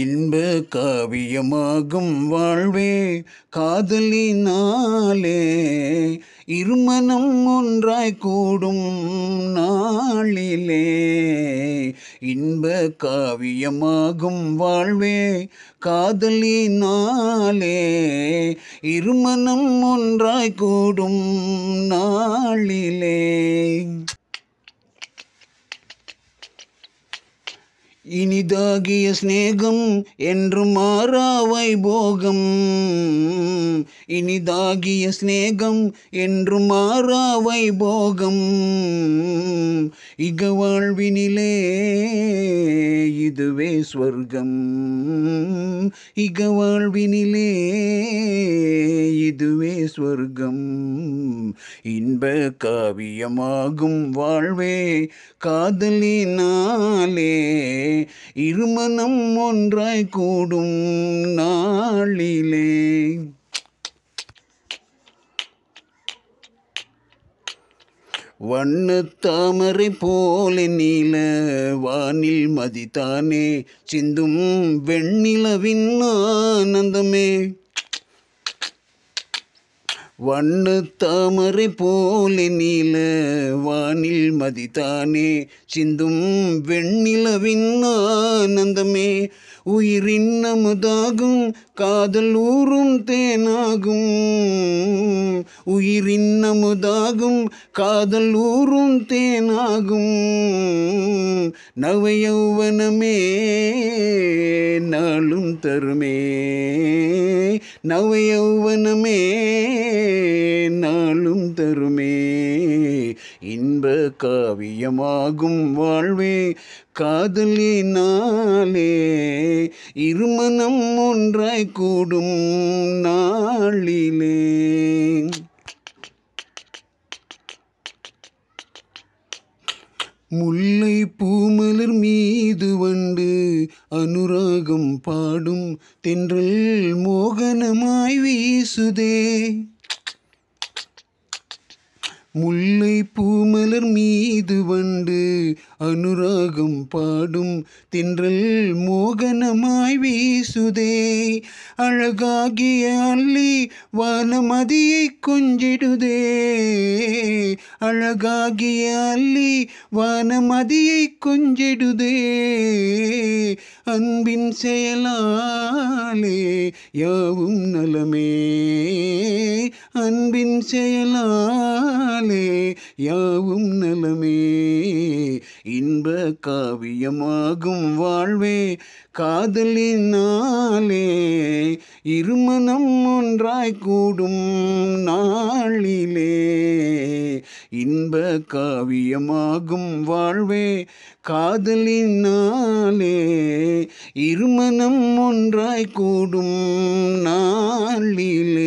இன்ப காவியமாகும் வாழ்வே காதலினாலே இருமனம் ஒன்றாய் கூடும் நாளிலே இன்ப காவியமாகும் வாழ்வே காதலினாலே இருமனம் ஒன்றாய் கூடும் நாளிலே இனிதாகிய ஸ்நேகம் என்று மாறாவை போகம் இனிதாகிய ஸ்நேகம் என்று மாறாவை போகம் இக வாழ்வினிலே இதுவே ஸ்வர்க்கம் இக வாழ்வினிலே இதுவே ஸ்வர்க்கம் இன்ப காவியமாகும் வாழ்வே காதலினாலே இருமனம் ஒன்றாய் கூடும் நாளிலே வண்ண தாமரை போல நீல வானில் மதித்தானே சிந்தும் வெண்ணிலவின் ஆனந்தமே வண்ணு தாமரை போல நீல வானில் மதித்தானே சிந்தும் வெண்ணிலவின் ஆனந்தமே உயிரின் நமதாகும் காதல் ஊறும் தேனாகும் உயிரின் நமதாகும் காதல் ஊறும் தேனாகும் நவையௌவனமே நாளும் தருமே நவையவனமே நாளும் தருமே இன்ப காவியமாகும் வாழ்வே காதலினாலே இருமனம் ஒன்றாய் கூடும் நாளிலே முல்லை பூமலர் மீது வண்டு அனுராகம் பாடும் தென்றல் மோகனமாய் வீசுதே முல்லை பூமலர் மீது வண்டு அனுராகம் பாடும் தென்றல் மோகனமாய் வீசுதே அழகாகிய அள்ளி வானமதியை கொஞ்சிடுதே அழகாகிய அள்ளி வானமதியை கொஞ்சிடுதே அன்பின் செயலாலே யாவும் நலமே அன்பின் செயலாலே யாவும் நலமே இன்ப காவியமாகும் வாழ்வே காதலினாலே இருமனம் ஒன்றாய் கூடும் நாளிலே இன்ப காவியமாகும் வாழ்வே காதலினாலே இருமனம் ஒன்றாய் கூடும் நாளிலே